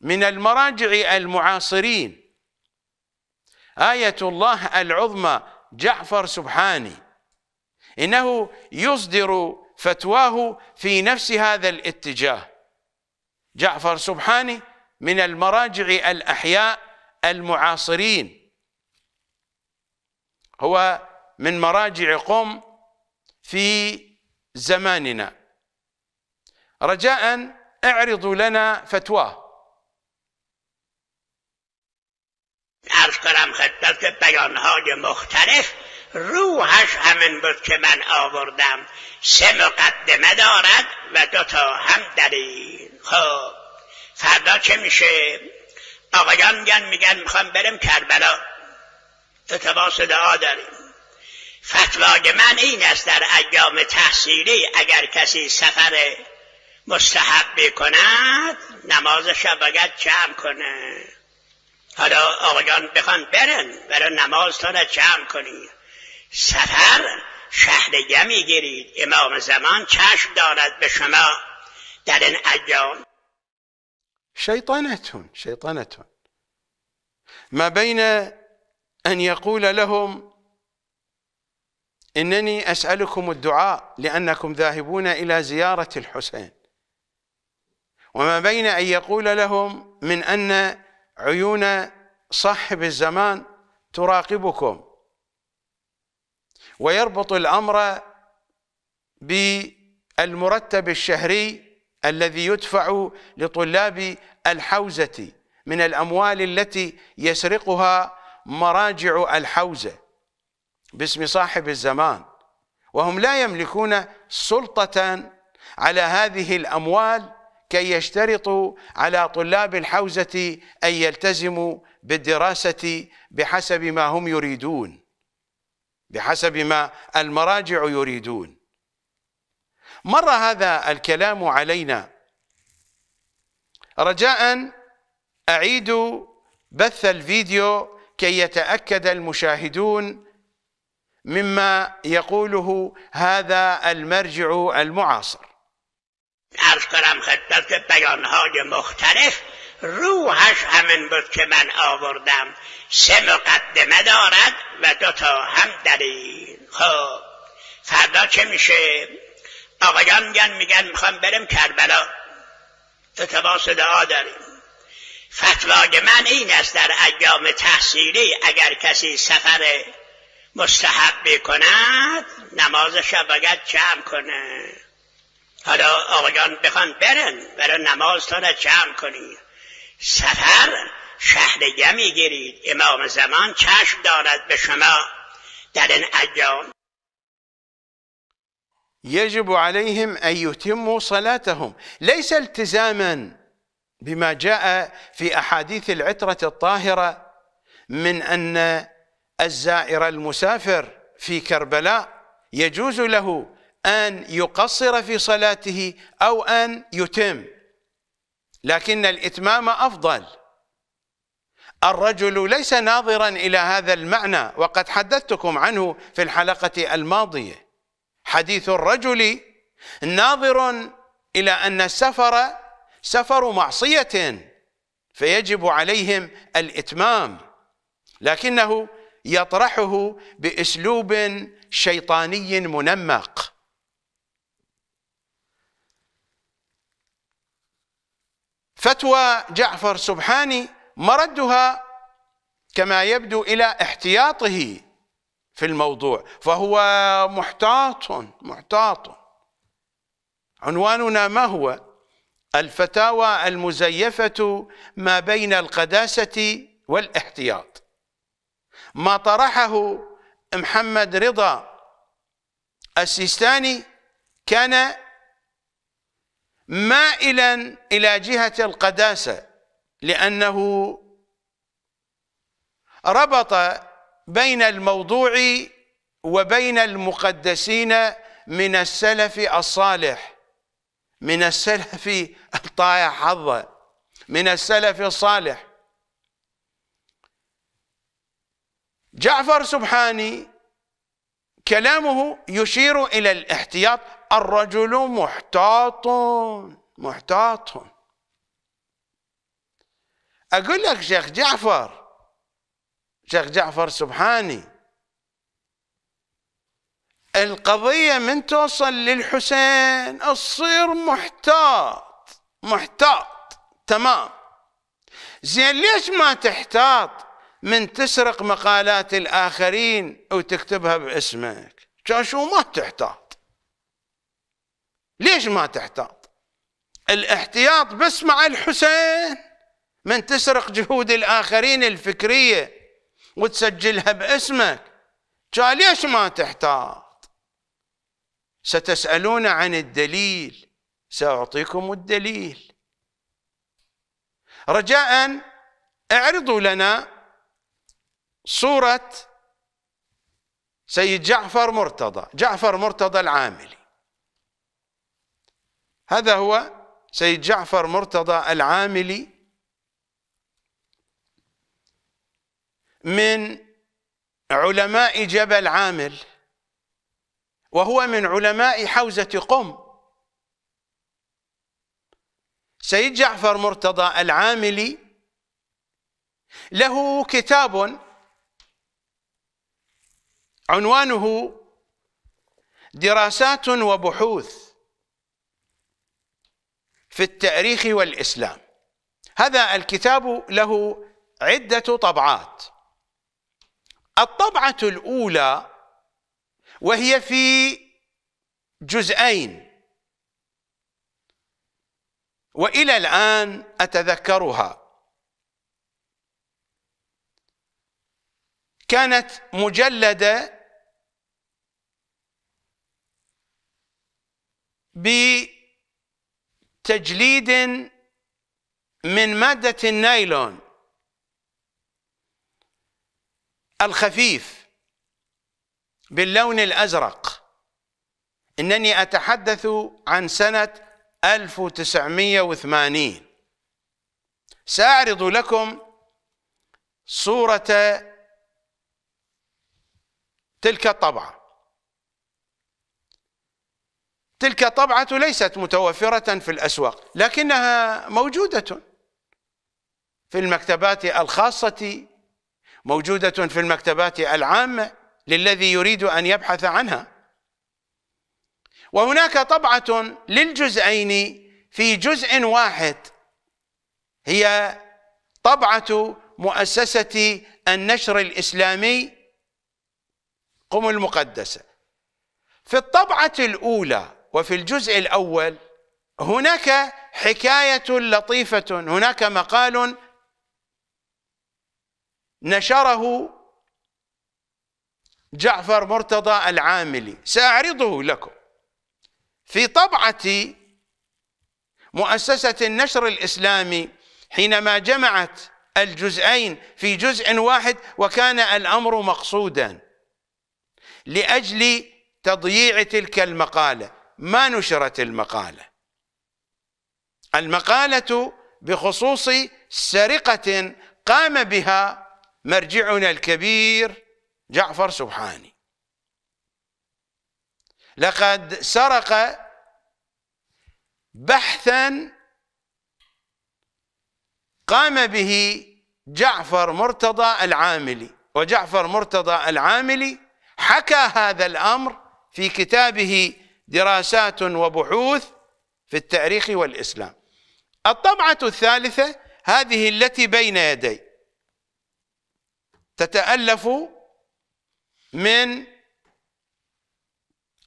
من المراجع المعاصرين آية الله العظمى جعفر سبحاني إنه يصدر فتواه في نفس هذا الاتجاه جعفر سبحاني من المراجع الأحياء المعاصرين هو من مراجع قم في زماننا رجاء اعرضوا لنا فتواه ارز کنم خدمت بیانهای مختلف روحش همین بود که من آوردم سه مقدمه دارد و دو تا هم دلیل خب فردا چه میشه آقایان میگن میگن میخوام برم کربلا اتباس دعا داریم فتوای من این است در ایام تحصیلی اگر کسی سفر مستحب کند نماز را باید جمع کنه حالا آقایان بخوان برن برای نماز تا جمع کنی سفر شهر شهریه گیرید امام زمان چشم دارد به شما در این ایام شیطانتون شیطانتون ما بین أن یقول لهم إنني أسألكم الدعاء لأنكم ذاهبون إلى زيارة الحسين وما بين أن يقول لهم من أن عيون صاحب الزمان تراقبكم ويربط الأمر بالمرتب الشهري الذي يدفع لطلاب الحوزة من الأموال التي يسرقها مراجع الحوزة باسم صاحب الزمان وهم لا يملكون سلطة على هذه الأموال كي يشترطوا على طلاب الحوزة أن يلتزموا بالدراسة بحسب ما هم يريدون بحسب ما المراجع يريدون مر هذا الكلام علينا رجاء أعيد بث الفيديو كي يتأكد المشاهدون مما يقوله هذا المرجع المعاصر ارز کنم خدمت بیانهای مختلف روحش همین بود که من آوردم سه مقدمه دارد و دو تا هم دلیل خب فردا چه میشه آقایان میگن میگن میخوام برم کربلا اتباس دعا داریم فتوای من این است در ایام تحصیلی اگر کسی سفر مستحبی کند نمازش را باید جمع کنه حالا آقایان بخوان برن برای نماز تا جمع کنید سفر شهر شهریه گیرید امام زمان چشم دارد به شما در این ایام يجب عليهم أن يتموا صلاتهم ليس التزاما بما جاء في أحاديث العترة الطاهرة من أن الزائر المسافر في كربلاء يجوز له أن يقصر في صلاته أو أن يتم لكن الإتمام أفضل الرجل ليس ناظرا إلى هذا المعنى وقد حدثتكم عنه في الحلقة الماضية حديث الرجل ناظر إلى أن السفر سفر معصية فيجب عليهم الإتمام لكنه يطرحه بأسلوب شيطاني منمق فتوى جعفر سبحاني مردها كما يبدو إلى احتياطه في الموضوع فهو محتاط محتاط عنواننا ما هو الفتاوى المزيفة ما بين القداسة والاحتياط ما طرحه محمد رضا السيستاني كان مائلا إلى جهة القداسة لأنه ربط بين الموضوع وبين المقدسين من السلف الصالح من السلف الطائع حظه من السلف الصالح جعفر سبحاني كلامه يشير إلى الاحتياط الرجل محتاط محتاط أقول لك شيخ جعفر شيخ جعفر سبحاني القضية من توصل للحسين تصير محتاط محتاط تمام زين ليش ما تحتاط من تسرق مقالات الآخرين وتكتبها باسمك شو ما تحتاط ليش ما تحتاط الاحتياط بس مع الحسين من تسرق جهود الآخرين الفكرية وتسجلها باسمك قال ليش ما تحتاط ستسألون عن الدليل سأعطيكم الدليل رجاء اعرضوا لنا صورة سيد جعفر مرتضى جعفر مرتضى العاملي هذا هو سيد جعفر مرتضى العاملي من علماء جبل عامل وهو من علماء حوزة قم سيد جعفر مرتضى العاملي له كتاب عنوانه دراسات وبحوث في التاريخ والإسلام هذا الكتاب له عدة طبعات الطبعة الأولى وهي في جزئين وإلى الآن أتذكرها كانت مجلدة ب تجليد من مادة النايلون الخفيف باللون الأزرق إنني أتحدث عن سنة 1980 سأعرض لكم صورة تلك الطبعة تلك طبعة ليست متوفرة في الأسواق لكنها موجودة في المكتبات الخاصة موجودة في المكتبات العامة للذي يريد أن يبحث عنها وهناك طبعة للجزئين في جزء واحد هي طبعة مؤسسة النشر الإسلامي قم المقدسة في الطبعة الأولى وفي الجزء الأول هناك حكاية لطيفة هناك مقال نشره جعفر مرتضى العاملي سأعرضه لكم في طبعة مؤسسة النشر الإسلامي حينما جمعت الجزئين في جزء واحد وكان الأمر مقصودا لأجل تضييع تلك المقالة ما نشرت المقالة المقالة بخصوص سرقة قام بها مرجعنا الكبير جعفر سبحاني لقد سرق بحثا قام به جعفر مرتضى العاملي وجعفر مرتضى العاملي حكى هذا الأمر في كتابه دراسات وبحوث في التاريخ والإسلام الطبعة الثالثة هذه التي بين يدي تتألف من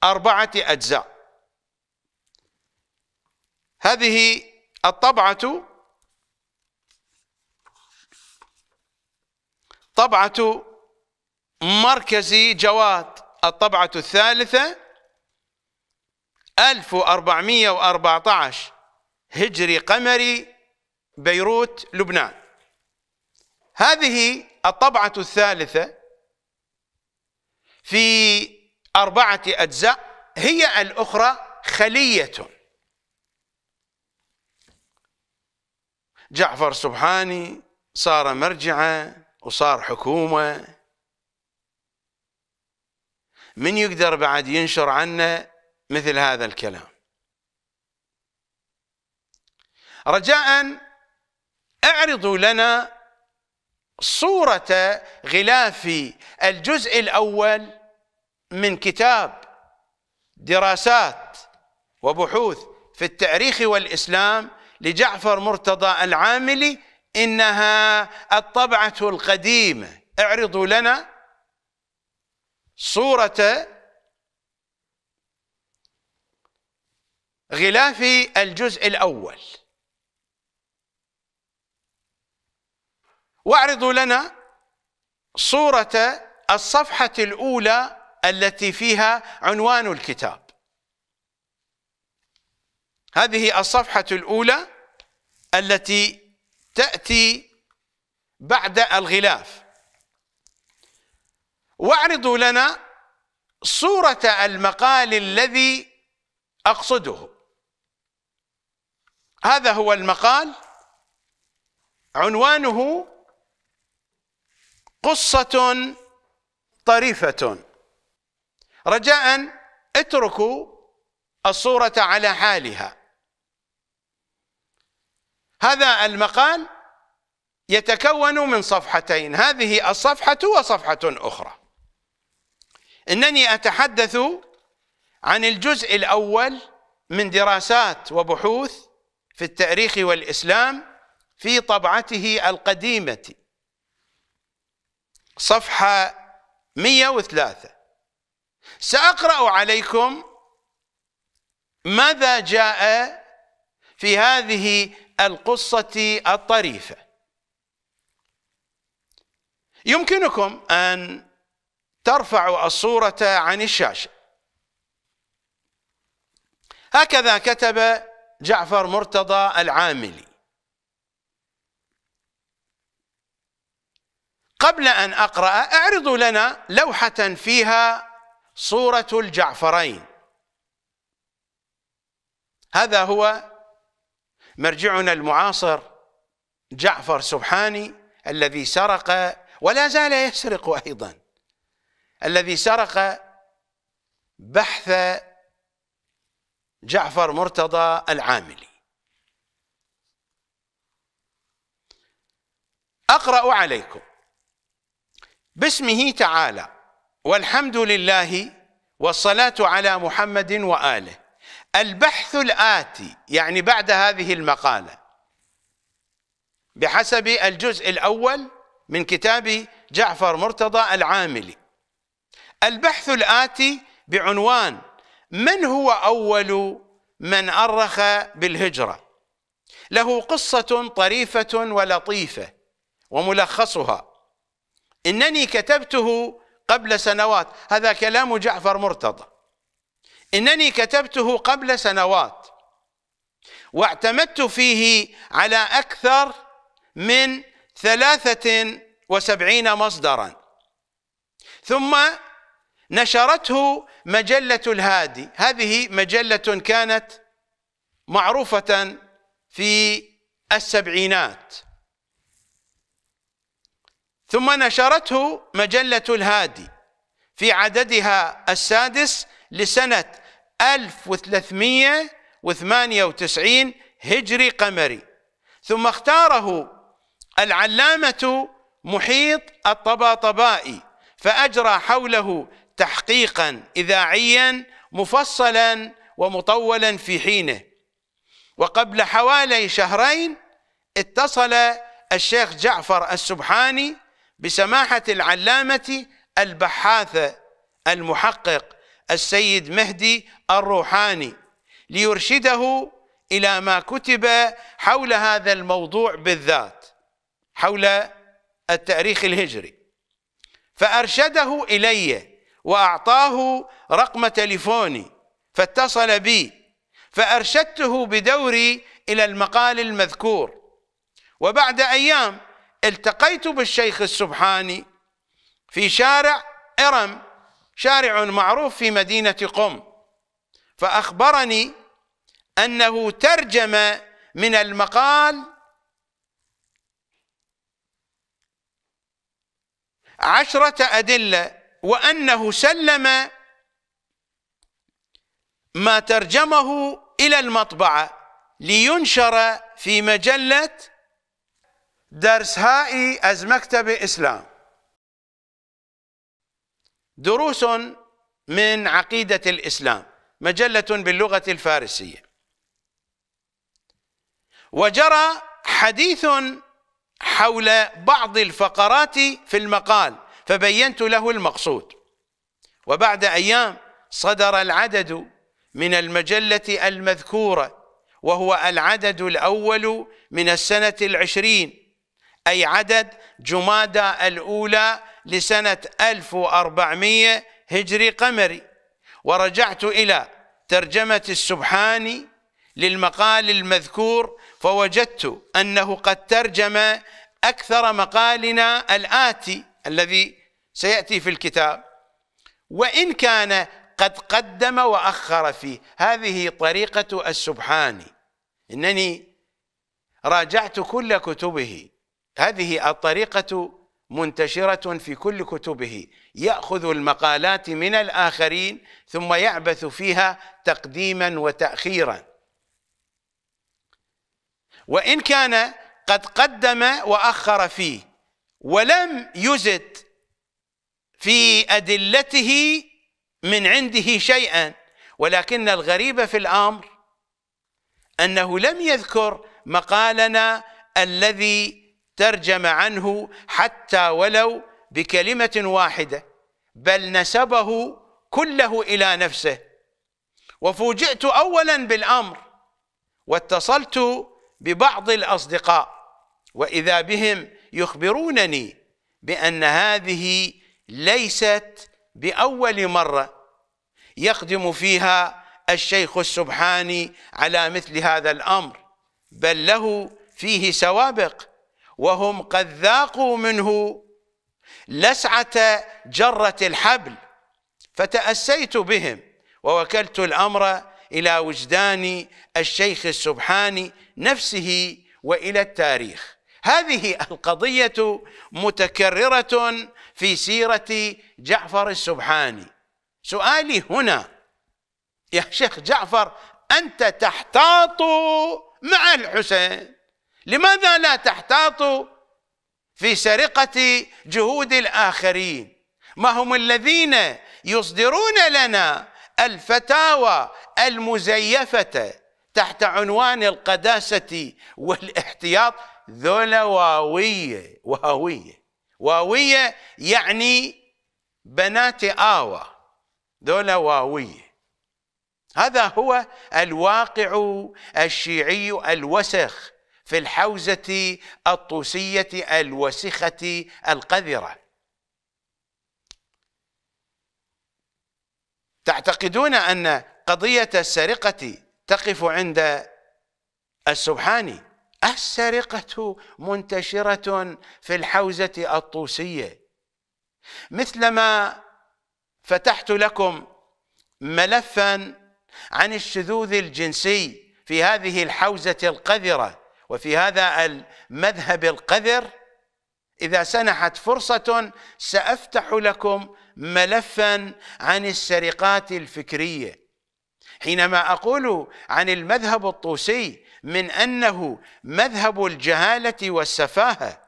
أربعة أجزاء هذه الطبعة طبعة مركزي جواد الطبعة الثالثة 1414 هجري قمري بيروت لبنان هذه الطبعة الثالثة في أربعة أجزاء هي الأخرى خلية جعفر سبحاني صار مرجعه وصار حكومة من يقدر بعد ينشر عنه مثل هذا الكلام رجاء اعرضوا لنا صورة غلاف الجزء الأول من كتاب دراسات وبحوث في التاريخ والإسلام لجعفر مرتضى العاملي إنها الطبعة القديمة اعرضوا لنا صورة غلاف الجزء الأول واعرضوا لنا صورة الصفحة الأولى التي فيها عنوان الكتاب هذه الصفحة الأولى التي تأتي بعد الغلاف واعرضوا لنا صورة المقال الذي أقصده هذا هو المقال عنوانه قصة طريفة رجاء اتركوا الصورة على حالها هذا المقال يتكون من صفحتين هذه الصفحة وصفحة أخرى إنني أتحدث عن الجزء الأول من دراسات وبحوث في التاريخ والإسلام في طبعته القديمة صفحة 103 سأقرأ عليكم ماذا جاء في هذه القصة الطريفة يمكنكم أن ترفعوا الصورة عن الشاشة هكذا كتب جعفر مرتضى العاملي قبل أن أقرأ أعرضوا لنا لوحة فيها صورة الجعفرين هذا هو مرجعنا المعاصر جعفر سبحاني الذي سرق ولا زال يسرق أيضا الذي سرق بحث جعفر مرتضى العاملي أقرأ عليكم باسمه تعالى والحمد لله والصلاة على محمد وآله البحث الآتي يعني بعد هذه المقالة بحسب الجزء الأول من كتاب جعفر مرتضى العاملي البحث الآتي بعنوان من هو أول من أرخ بالهجرة له قصة طريفة ولطيفة وملخصها إنني كتبته قبل سنوات هذا كلام جعفر مرتضى إنني كتبته قبل سنوات واعتمدت فيه على أكثر من ثلاثة وسبعين مصدرا ثم نشرته مجلة الهادي هذه مجلة كانت معروفة في السبعينات ثم نشرته مجلة الهادي في عددها السادس لسنة 1398 هجري قمري ثم اختاره العلامة محيط الطباطبائي فأجرى حوله تحقيقا اذاعيا مفصلا ومطولا في حينه وقبل حوالي شهرين اتصل الشيخ جعفر السبحاني بسماحه العلامه البحاث المحقق السيد مهدي الروحاني ليرشده الى ما كتب حول هذا الموضوع بالذات حول التاريخ الهجري فارشده الي وأعطاه رقم تليفوني فاتصل بي فأرشدته بدوري إلى المقال المذكور وبعد أيام التقيت بالشيخ السبحاني في شارع إرم شارع معروف في مدينة قم فأخبرني أنه ترجم من المقال عشرة أدلة وأنه سلم ما ترجمه إلى المطبعة لينشر في مجلة درس هائي از مكتب إسلام دروس من عقيدة الإسلام مجلة باللغة الفارسية وجرى حديث حول بعض الفقرات في المقال فبينت له المقصود وبعد أيام صدر العدد من المجلة المذكورة وهو العدد الأول من السنة العشرين أي عدد جمادى الأولى لسنة 1400 هجري قمري ورجعت إلى ترجمة السبحاني للمقال المذكور فوجدت أنه قد ترجم أكثر مقالنا الآتي الذي سيأتي في الكتاب وإن كان قد قدم وأخر فيه هذه طريقة السبحاني إنني راجعت كل كتبه هذه الطريقة منتشرة في كل كتبه يأخذ المقالات من الآخرين ثم يعبث فيها تقديما وتأخيرا وإن كان قد قدم وأخر فيه ولم يزد في أدلته من عنده شيئا ولكن الغريب في الأمر أنه لم يذكر مقالنا الذي ترجم عنه حتى ولو بكلمة واحدة بل نسبه كله إلى نفسه وفوجئت أولا بالأمر واتصلت ببعض الأصدقاء وإذا بهم يخبرونني بأن هذه ليست باول مره يقدم فيها الشيخ السبحاني على مثل هذا الامر بل له فيه سوابق وهم قد ذاقوا منه لسعه جره الحبل فتاسيت بهم ووكلت الامر الى وجدان الشيخ السبحاني نفسه والى التاريخ هذه القضيه متكرره في سيرة جعفر السبحاني سؤالي هنا يا شيخ جعفر أنت تحتاط مع الحسين لماذا لا تحتاط في سرقة جهود الآخرين ما هم الذين يصدرون لنا الفتاوى المزيفة تحت عنوان القداسة والاحتياط ذولا واوية وهوية واوية يعني بنات آوى ذولا واوية هذا هو الواقع الشيعي الوسخ في الحوزة الطوسية الوسخة القذرة تعتقدون أن قضية السرقة تقف عند السبحاني السرقة منتشرة في الحوزة الطوسية مثلما فتحت لكم ملفا عن الشذوذ الجنسي في هذه الحوزة القذرة وفي هذا المذهب القذر إذا سنحت فرصة سأفتح لكم ملفا عن السرقات الفكرية حينما أقول عن المذهب الطوسي من انه مذهب الجهاله والسفاهه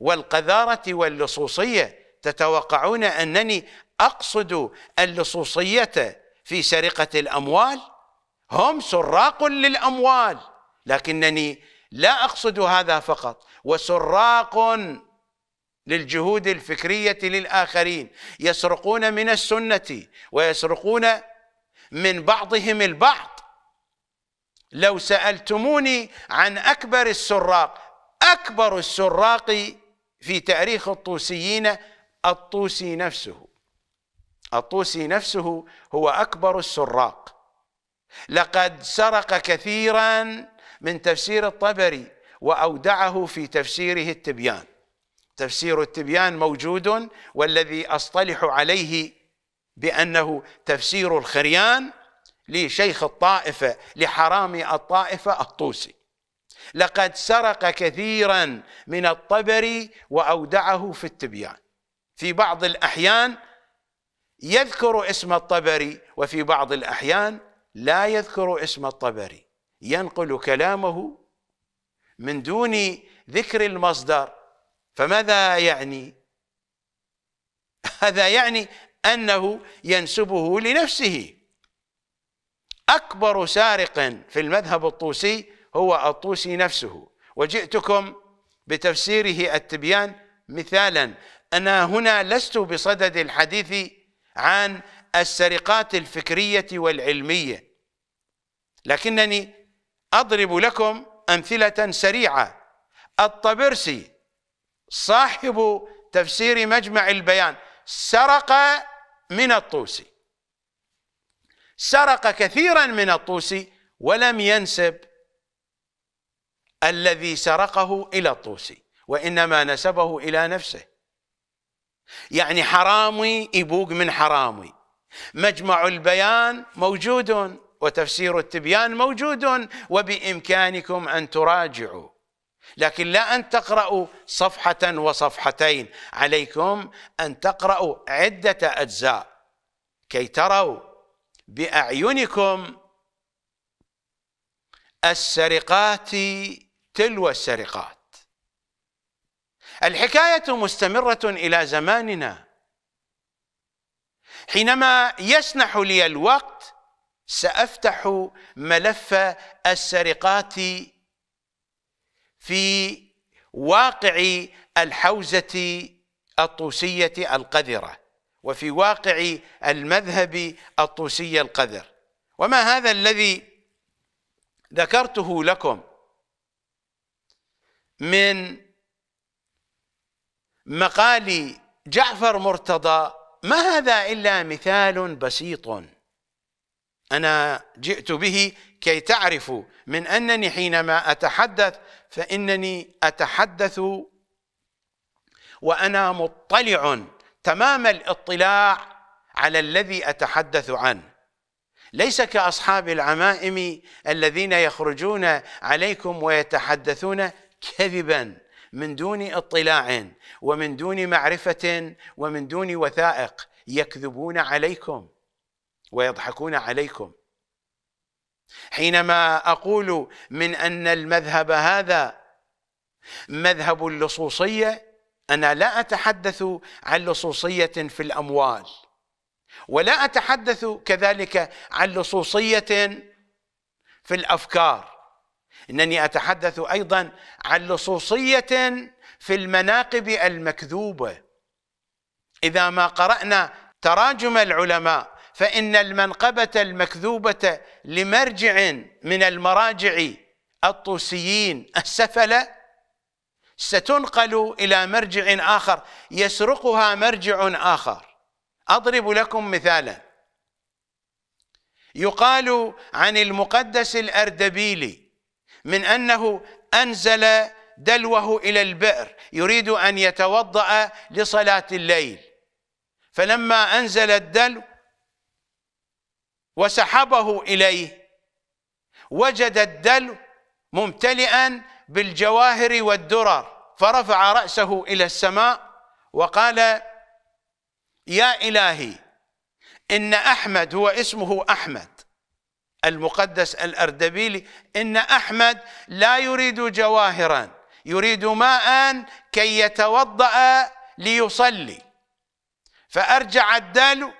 والقذاره واللصوصيه تتوقعون انني اقصد اللصوصيه في سرقه الاموال هم سراق للاموال لكنني لا اقصد هذا فقط وسراق للجهود الفكريه للاخرين يسرقون من السنه ويسرقون من بعضهم البعض لو سألتموني عن أكبر السراق أكبر السراق في تاريخ الطوسيين الطوسي نفسه الطوسي نفسه هو أكبر السراق لقد سرق كثيرا من تفسير الطبري وأودعه في تفسيره التبيان تفسير التبيان موجود والذي أصطلح عليه بأنه تفسير الخريان لشيخ الطائفة لحرامي الطائفة الطوسي لقد سرق كثيرا من الطبري وأودعه في التبيان في بعض الأحيان يذكر اسم الطبري وفي بعض الأحيان لا يذكر اسم الطبري ينقل كلامه من دون ذكر المصدر فماذا يعني هذا يعني أنه ينسبه لنفسه أكبر سارق في المذهب الطوسي هو الطوسي نفسه وجئتكم بتفسيره التبيان مثالا أنا هنا لست بصدد الحديث عن السرقات الفكرية والعلمية لكنني أضرب لكم أمثلة سريعة الطبرسي صاحب تفسير مجمع البيان سرق من الطوسي سرق كثيرا من الطوسي ولم ينسب الذي سرقه إلى الطوسي وإنما نسبه إلى نفسه يعني حرامي يبوق من حرامي مجمع البيان موجود وتفسير التبيان موجود وبإمكانكم أن تراجعوا لكن لا أن تقرأوا صفحة وصفحتين عليكم أن تقرأوا عدة أجزاء كي تروا بأعينكم السرقات تلو السرقات الحكاية مستمرة إلى زماننا حينما يسنح لي الوقت سأفتح ملف السرقات في واقع الحوزة الطوسية القذرة وفي واقع المذهب الطوسي القذر وما هذا الذي ذكرته لكم من مقال جعفر مرتضى ما هذا إلا مثال بسيط أنا جئت به كي تعرفوا من أنني حينما أتحدث فإنني أتحدث وأنا مطلع تمام الاطلاع على الذي أتحدث عنه ليس كأصحاب العمائم الذين يخرجون عليكم ويتحدثون كذبا من دون اطلاع ومن دون معرفة ومن دون وثائق يكذبون عليكم ويضحكون عليكم حينما أقول من أن المذهب هذا مذهب اللصوصية أنا لا أتحدث عن لصوصية في الأموال ولا أتحدث كذلك عن لصوصية في الأفكار إنني أتحدث أيضا عن لصوصية في المناقب المكذوبة إذا ما قرأنا تراجم العلماء فإن المنقبة المكذوبة لمرجع من المراجع الطوسيين السفلة ستنقل إلى مرجع آخر يسرقها مرجع آخر أضرب لكم مثالا يقال عن المقدس الأردبيلي من أنه أنزل دلوه إلى البئر يريد أن يتوضأ لصلاة الليل فلما أنزل الدلو وسحبه إليه وجد الدلو ممتلئا بالجواهر والدرر فرفع رأسه إلى السماء وقال يا إلهي إن أحمد هو اسمه أحمد المقدس الأردبيلي إن أحمد لا يريد جواهرا يريد ماء كي يتوضأ ليصلي فأرجع الدلو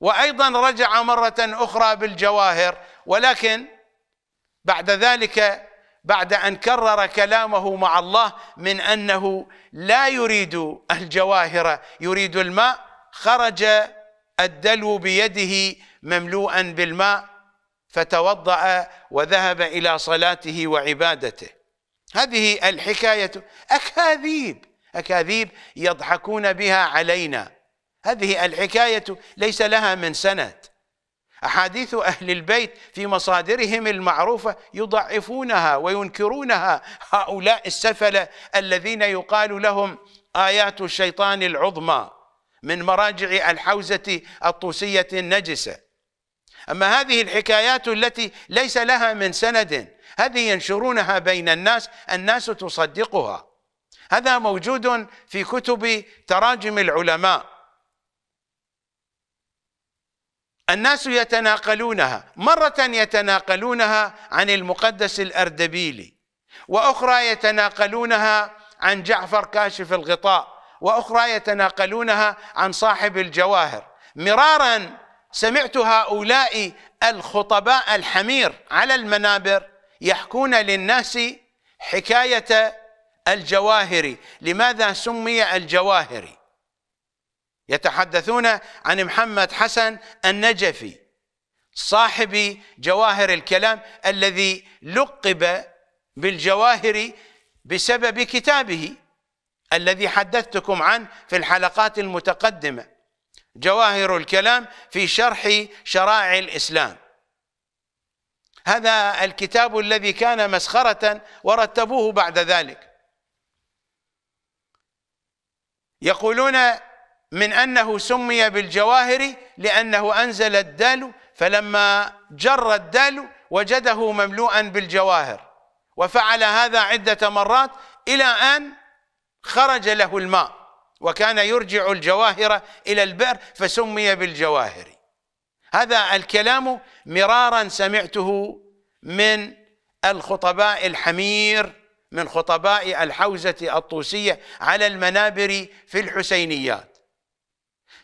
وأيضا رجع مرة أخرى بالجواهر ولكن بعد ذلك بعد ان كرر كلامه مع الله من انه لا يريد الجواهر يريد الماء خرج الدلو بيده مملوءا بالماء فتوضا وذهب الى صلاته وعبادته هذه الحكايه اكاذيب اكاذيب يضحكون بها علينا هذه الحكايه ليس لها من سند أحاديث أهل البيت في مصادرهم المعروفة يضعفونها وينكرونها هؤلاء السفلة الذين يقال لهم آيات الشيطان العظمى من مراجع الحوزة الطوسية النجسة أما هذه الحكايات التي ليس لها من سند هذه ينشرونها بين الناس الناس تصدقها هذا موجود في كتب تراجم العلماء الناس يتناقلونها مرة يتناقلونها عن المقدس الأردبيلي وأخرى يتناقلونها عن جعفر كاشف الغطاء وأخرى يتناقلونها عن صاحب الجواهر مرارا سمعت هؤلاء الخطباء الحمير على المنابر يحكون للناس حكاية الجواهري لماذا سمي الجواهري يتحدثون عن محمد حسن النجفي صاحب جواهر الكلام الذي لقب بالجواهر بسبب كتابه الذي حدثتكم عنه في الحلقات المتقدمة جواهر الكلام في شرح شرائع الإسلام هذا الكتاب الذي كان مسخرة ورتبوه بعد ذلك يقولون من أنه سمي بالجواهر لأنه أنزل الدلو فلما جر الدلو وجده مملوءا بالجواهر وفعل هذا عدة مرات إلى أن خرج له الماء وكان يرجع الجواهر إلى البئر فسمي بالجواهر هذا الكلام مرارا سمعته من الخطباء الحمير من خطباء الحوزة الطوسية على المنابر في الحسينيات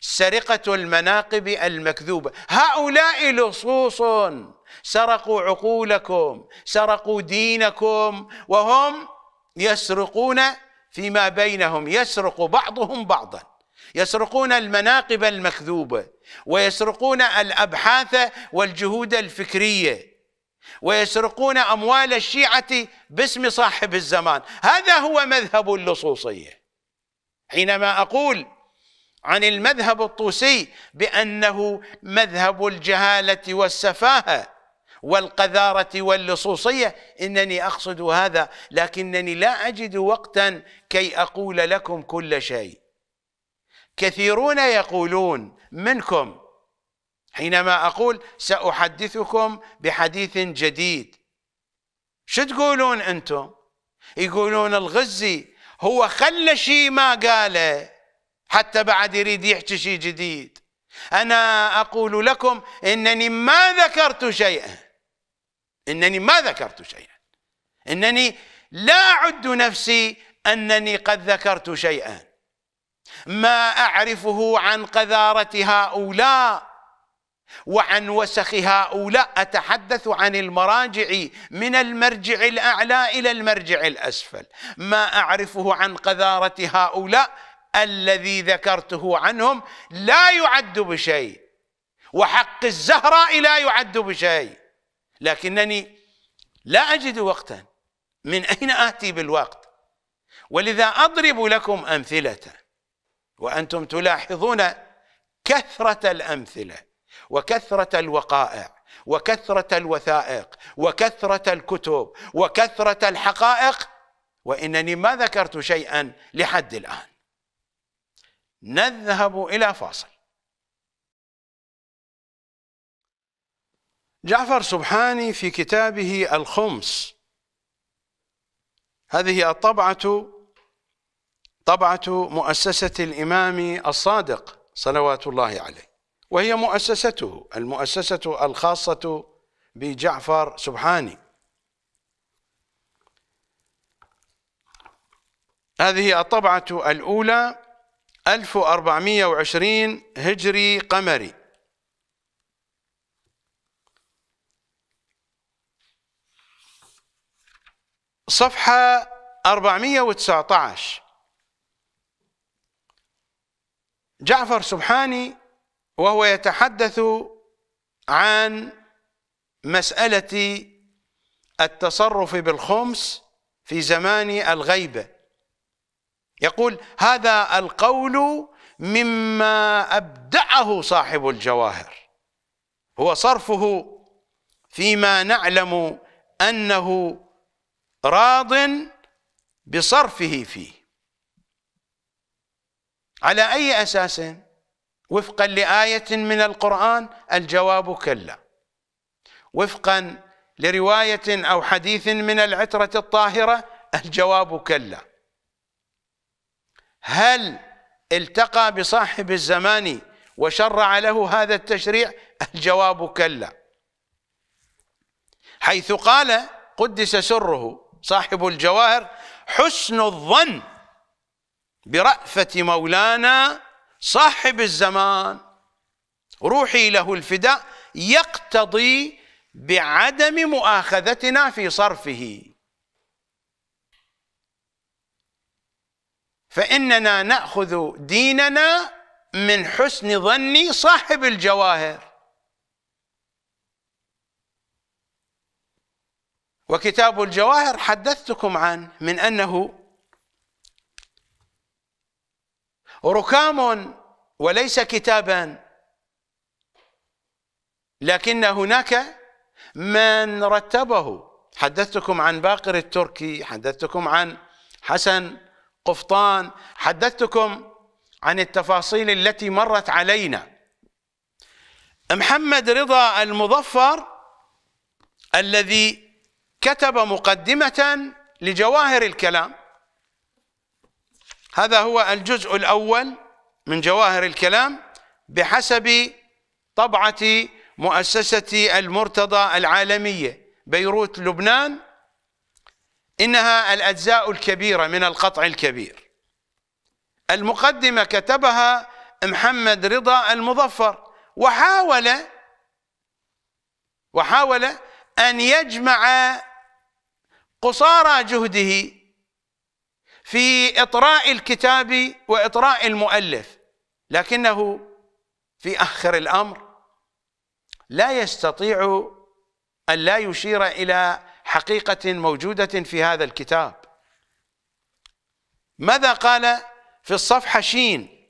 سرقة المناقب المكذوبة هؤلاء لصوص سرقوا عقولكم سرقوا دينكم وهم يسرقون فيما بينهم يسرق بعضهم بعضا يسرقون المناقب المكذوبة ويسرقون الأبحاث والجهود الفكرية ويسرقون أموال الشيعة باسم صاحب الزمان هذا هو مذهب اللصوصية حينما أقول عن المذهب الطوسي بانه مذهب الجهاله والسفاهه والقذاره واللصوصيه انني اقصد هذا لكنني لا اجد وقتا كي اقول لكم كل شيء كثيرون يقولون منكم حينما اقول ساحدثكم بحديث جديد شو تقولون انتم يقولون الغزي هو خلى شيء ما قاله حتى بعد يريد يحكي شيء جديد أنا أقول لكم إنني ما ذكرت شيئا إنني ما ذكرت شيئا إنني لا أعد نفسي أنني قد ذكرت شيئا ما أعرفه عن قذارة هؤلاء وعن وسخ هؤلاء أتحدث عن المراجع من المرجع الأعلى إلى المرجع الأسفل ما أعرفه عن قذارة هؤلاء الذي ذكرته عنهم لا يعد بشيء وحق الزهراء لا يعد بشيء لكنني لا أجد وقتا من أين آتي بالوقت ولذا أضرب لكم أمثلة وأنتم تلاحظون كثرة الأمثلة وكثرة الوقائع وكثرة الوثائق وكثرة الكتب وكثرة الحقائق وإنني ما ذكرت شيئا لحد الآن نذهب إلى فاصل جعفر سبحاني في كتابه الخمس هذه الطبعة طبعة مؤسسة الإمام الصادق صلوات الله عليه وهي مؤسسته المؤسسة الخاصة بجعفر سبحاني هذه الطبعة الأولى 1420 هجري قمري صفحة 419 جعفر سبحاني وهو يتحدث عن مسألة التصرف بالخمس في زمان الغيبة يقول هذا القول مما أبدعه صاحب الجواهر هو صرفه فيما نعلم أنه راض بصرفه فيه على أي أساس وفقا لآية من القرآن الجواب كلا وفقا لرواية أو حديث من العترة الطاهرة الجواب كلا هل التقى بصاحب الزمان وشرع له هذا التشريع الجواب كلا حيث قال قدس سره صاحب الجواهر حسن الظن برأفة مولانا صاحب الزمان روحي له الفداء يقتضي بعدم مؤاخذتنا في صرفه فإننا نأخذ ديننا من حسن ظن صاحب الجواهر وكتاب الجواهر حدثتكم عنه من أنه ركام وليس كتابا لكن هناك من رتبه حدثتكم عن باقر التركي حدثتكم عن حسن قفطان حدثتكم عن التفاصيل التي مرت علينا محمد رضا المظفر الذي كتب مقدمة لجواهر الكلام هذا هو الجزء الأول من جواهر الكلام بحسب طبعة مؤسسة المرتضى العالمية بيروت لبنان إنها الأجزاء الكبيرة من القطع الكبير المقدمة كتبها محمد رضا المظفر وحاول وحاول أن يجمع قصارى جهده في إطراء الكتاب وإطراء المؤلف لكنه في آخر الأمر لا يستطيع أن لا يشير إلى حقيقة موجودة في هذا الكتاب ماذا قال في الصفحة شين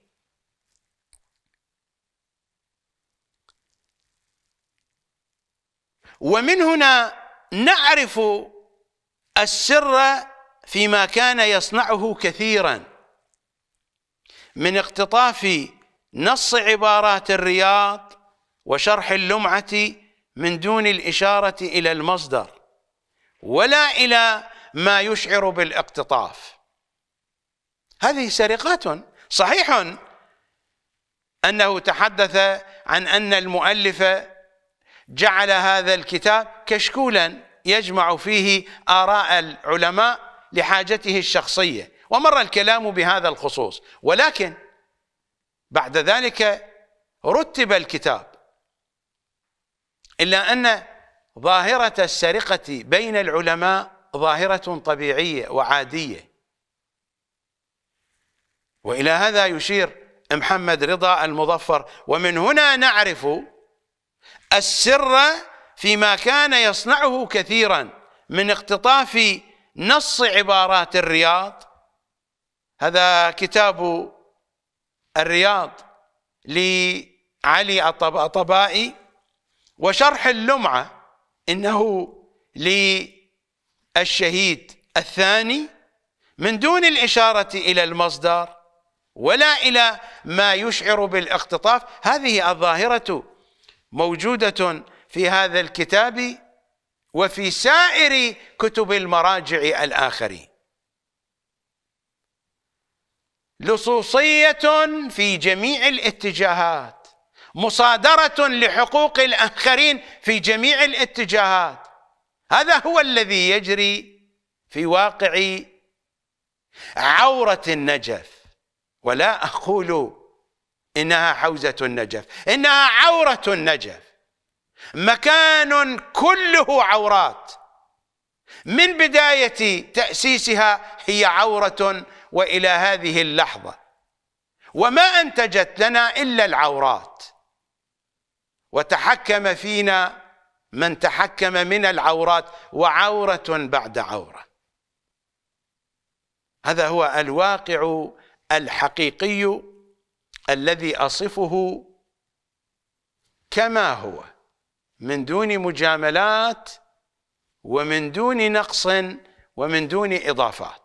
ومن هنا نعرف السر فيما كان يصنعه كثيرا من اقتطاف نص عبارات الرياض وشرح اللمعة من دون الإشارة إلى المصدر ولا إلى ما يشعر بالاقتطاف هذه سرقات صحيح أنه تحدث عن أن المؤلف جعل هذا الكتاب كشكولا يجمع فيه آراء العلماء لحاجته الشخصية ومر الكلام بهذا الخصوص ولكن بعد ذلك رتب الكتاب إلا أن ظاهرة السرقة بين العلماء ظاهرة طبيعية وعادية وإلى هذا يشير محمد رضا المظفر ومن هنا نعرف السر فيما كان يصنعه كثيرا من اقتطاف نص عبارات الرياض هذا كتاب الرياض لعلي الطبائي وشرح اللمعه إنه للشهيد الثاني من دون الإشارة إلى المصدر ولا إلى ما يشعر بالاقتطاف هذه الظاهرة موجودة في هذا الكتاب وفي سائر كتب المراجع الآخرين لصوصية في جميع الاتجاهات مصادرة لحقوق الآخرين في جميع الاتجاهات هذا هو الذي يجري في واقع عورة النجف ولا أقول إنها حوزة النجف إنها عورة النجف مكان كله عورات من بداية تأسيسها هي عورة وإلى هذه اللحظة وما أنتجت لنا إلا العورات وتحكم فينا من تحكم من العورات وعورة بعد عورة هذا هو الواقع الحقيقي الذي أصفه كما هو من دون مجاملات ومن دون نقص ومن دون إضافات